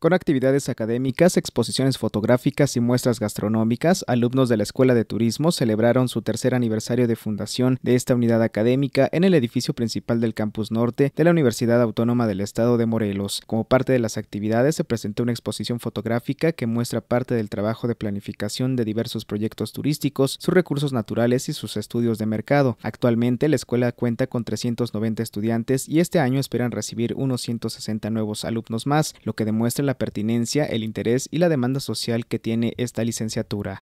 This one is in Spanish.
con actividades académicas, exposiciones fotográficas y muestras gastronómicas, alumnos de la Escuela de Turismo celebraron su tercer aniversario de fundación de esta unidad académica en el edificio principal del Campus Norte de la Universidad Autónoma del Estado de Morelos. Como parte de las actividades se presentó una exposición fotográfica que muestra parte del trabajo de planificación de diversos proyectos turísticos, sus recursos naturales y sus estudios de mercado. Actualmente la escuela cuenta con 390 estudiantes y este año esperan recibir unos 160 nuevos alumnos más, lo que demuestra la pertinencia, el interés y la demanda social que tiene esta licenciatura.